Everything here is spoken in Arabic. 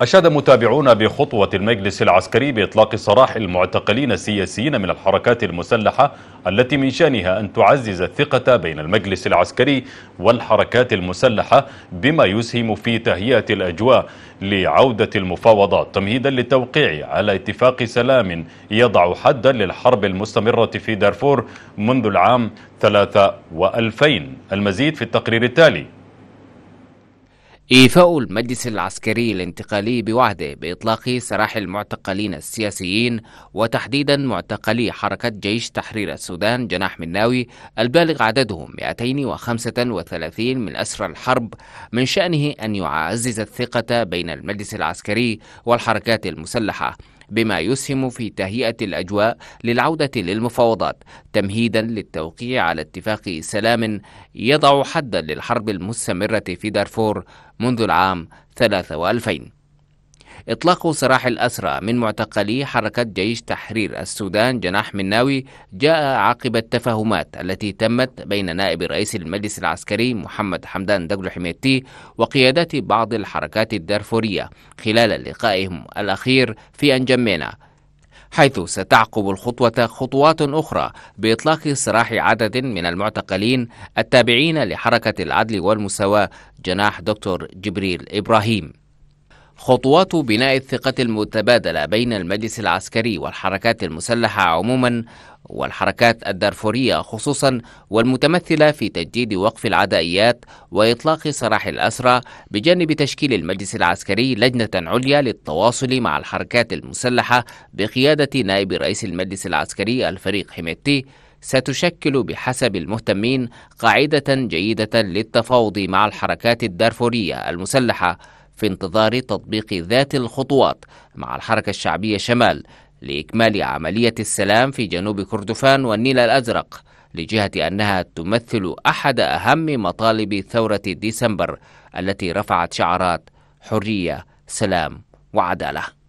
أشاد متابعون بخطوة المجلس العسكري بإطلاق سراح المعتقلين السياسيين من الحركات المسلحة التي من شأنها أن تعزز الثقة بين المجلس العسكري والحركات المسلحة بما يسهم في تهيئة الأجواء لعودة المفاوضات تمهيدا للتوقيع على اتفاق سلام يضع حدا للحرب المستمرة في دارفور منذ العام 3 و2000 المزيد في التقرير التالي إيفاء المجلس العسكري الانتقالي بوعده بإطلاق سراح المعتقلين السياسيين وتحديدا معتقلي حركة جيش تحرير السودان جناح مناوي البالغ عددهم 235 من أسرى الحرب من شأنه أن يعزز الثقة بين المجلس العسكري والحركات المسلحة بما يسهم في تهيئة الأجواء للعودة للمفاوضات تمهيدا للتوقيع على اتفاق سلام يضع حدا للحرب المستمرة في دارفور منذ العام 2000 إطلاق سراح الأسرى من معتقلي حركة جيش تحرير السودان جناح مناوي جاء عقب التفاهمات التي تمت بين نائب رئيس المجلس العسكري محمد حمدان دقلو حميتي وقيادات بعض الحركات الدارفورية خلال لقائهم الأخير في أنجمينا حيث ستعقب الخطوة خطوات أخرى بإطلاق سراح عدد من المعتقلين التابعين لحركة العدل والمساواة جناح دكتور جبريل إبراهيم خطوات بناء الثقة المتبادلة بين المجلس العسكري والحركات المسلحة عموما والحركات الدارفورية خصوصا والمتمثلة في تجديد وقف العدائيات وإطلاق سراح الأسرى بجانب تشكيل المجلس العسكري لجنة عليا للتواصل مع الحركات المسلحة بقيادة نائب رئيس المجلس العسكري الفريق حميتي ستشكل بحسب المهتمين قاعدة جيدة للتفاوض مع الحركات الدارفورية المسلحة في انتظار تطبيق ذات الخطوات مع الحركة الشعبية شمال لإكمال عملية السلام في جنوب كردفان والنيل الأزرق لجهة أنها تمثل أحد أهم مطالب ثورة ديسمبر التي رفعت شعارات حرية سلام وعداله